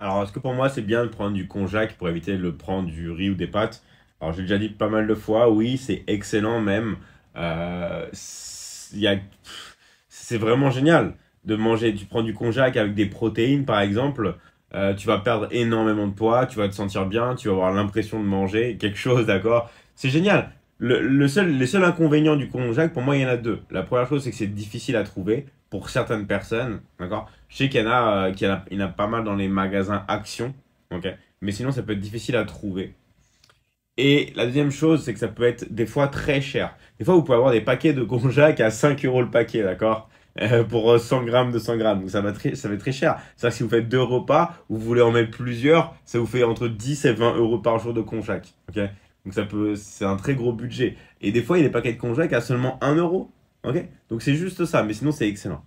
Alors, est-ce que pour moi, c'est bien de prendre du konjac pour éviter de le prendre du riz ou des pâtes Alors, j'ai déjà dit pas mal de fois, oui, c'est excellent même. Euh, c'est vraiment génial de manger. Tu prends du konjac avec des protéines, par exemple. Euh, tu vas perdre énormément de poids, tu vas te sentir bien, tu vas avoir l'impression de manger quelque chose, d'accord C'est génial le, seul, les seuls inconvénients du conjac, pour moi, il y en a deux. La première chose, c'est que c'est difficile à trouver pour certaines personnes, d'accord Je sais qu'il y en a, euh, il pas mal dans les magasins Action, ok Mais sinon, ça peut être difficile à trouver. Et la deuxième chose, c'est que ça peut être des fois très cher. Des fois, vous pouvez avoir des paquets de konjac à 5 euros le paquet, d'accord euh, Pour 100 euh, grammes, 200 grammes. Donc ça va, très, ça va être très cher. C'est-à-dire si vous faites deux repas, vous voulez en mettre plusieurs, ça vous fait entre 10 et 20 euros par jour de conjac, ok donc ça peut, c'est un très gros budget. Et des fois, il y a des paquets de congés à seulement 1 euro. ok Donc c'est juste ça, mais sinon c'est excellent.